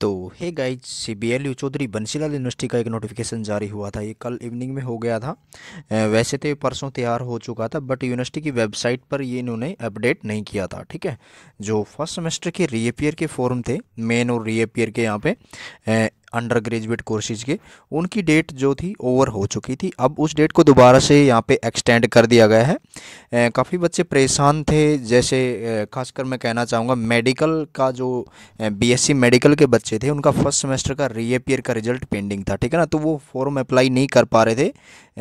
तो hey guys C B L U Chaudhary Bansilal university का एक नोटिफिकेशन जारी हुआ था ये कल इवनिंग में हो गया था वैसे तो परसों तैयार हो चुका था बट यूनिवर्सिटी की वेबसाइट पर ये इन्होंने अपडेट नहीं किया था ठीक है जो फर्स्ट सेमेस्टर के रीअपियर के फॉर्म थे मेन और रीअपियर के यहाँ पे अंडर ग्रेजुएट कोर्सेज के उनकी डेट जो थी ओवर हो चुकी थी अब उस डेट को दोबारा से यहाँ पे एक्सटेंड कर दिया गया है काफ़ी बच्चे परेशान थे जैसे खासकर मैं कहना चाहूँगा मेडिकल का जो बीएससी मेडिकल के बच्चे थे उनका फर्स्ट सेमेस्टर का रीअपियर का रिजल्ट पेंडिंग था ठीक है ना तो वो फॉर्म अप्लाई नहीं कर पा रहे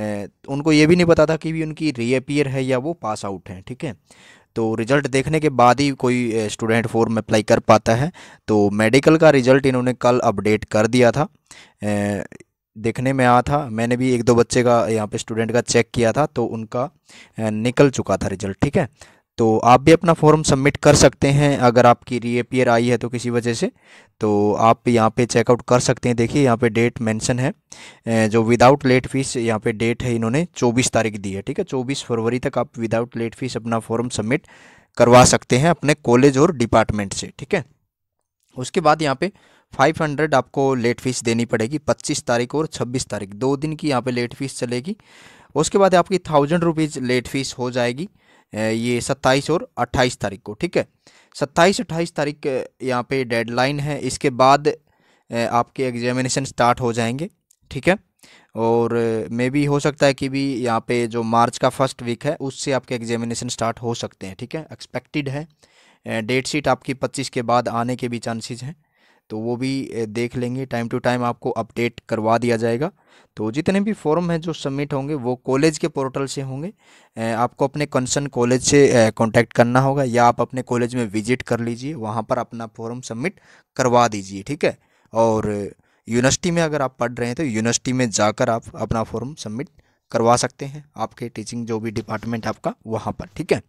थे उनको ये भी नहीं पता था कि भी उनकी रीअपियर है या वो पास आउट हैं ठीक है तो रिज़ल्ट देखने के बाद ही कोई स्टूडेंट फॉर्म अप्लाई कर पाता है तो मेडिकल का रिज़ल्ट इन्होंने कल अपडेट कर दिया था देखने में आया था मैंने भी एक दो बच्चे का यहाँ पे स्टूडेंट का चेक किया था तो उनका निकल चुका था रिज़ल्ट ठीक है तो आप भी अपना फॉर्म सबमिट कर सकते हैं अगर आपकी रीअपियर आई है तो किसी वजह से तो आप यहाँ पे चेकआउट कर सकते हैं देखिए यहाँ पे डेट मेंशन है जो विदाउट लेट फीस यहाँ पे डेट है इन्होंने 24 तारीख दी है ठीक है 24 फरवरी तक आप विदाउट लेट फीस अपना फॉर्म सबमिट करवा सकते हैं अपने कॉलेज और डिपार्टमेंट से ठीक है उसके बाद यहाँ पे 500 आपको लेट फीस देनी पड़ेगी 25 तारीख और 26 तारीख दो दिन की यहाँ पे लेट फीस चलेगी उसके बाद आपकी थाउजेंड रुपीज़ लेट फीस हो जाएगी ये सत्ताईस और अट्ठाईस तारीख को ठीक है सत्ताईस अट्ठाईस तारीख यहाँ पे डेडलाइन है इसके बाद आपके एग्जामिनेशन स्टार्ट हो जाएंगे ठीक है और मे भी हो सकता है कि भी यहाँ पे जो मार्च का फर्स्ट वीक है उससे आपके एग्जामिनेशन स्टार्ट हो सकते हैं ठीक है एक्सपेक्टेड है डेट शीट आपकी पच्चीस के बाद आने के भी चांसेज हैं तो वो भी देख लेंगे टाइम टू टाइम आपको अपडेट करवा दिया जाएगा तो जितने भी फॉर्म हैं जो सबमिट होंगे वो कॉलेज के पोर्टल से होंगे आपको अपने कंसर्न कॉलेज से कांटेक्ट करना होगा या आप अपने कॉलेज में विजिट कर लीजिए वहाँ पर अपना फॉर्म सबमिट करवा दीजिए ठीक है और यूनिवर्सिटी में अगर आप पढ़ रहे हैं तो यूनिवर्सिटी में जाकर आप अपना फॉर्म सबमिट करवा सकते हैं आपके टीचिंग जो भी डिपार्टमेंट आपका वहाँ पर ठीक है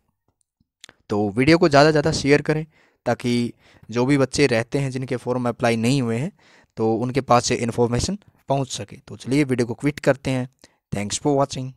तो वीडियो को ज़्यादा से ज़्यादा शेयर करें ताकि जो भी बच्चे रहते हैं जिनके फॉर्म अप्लाई नहीं हुए हैं तो उनके पास ये इन्फॉर्मेशन पहुंच सके तो चलिए वीडियो को क्विट करते हैं थैंक्स फॉर वॉचिंग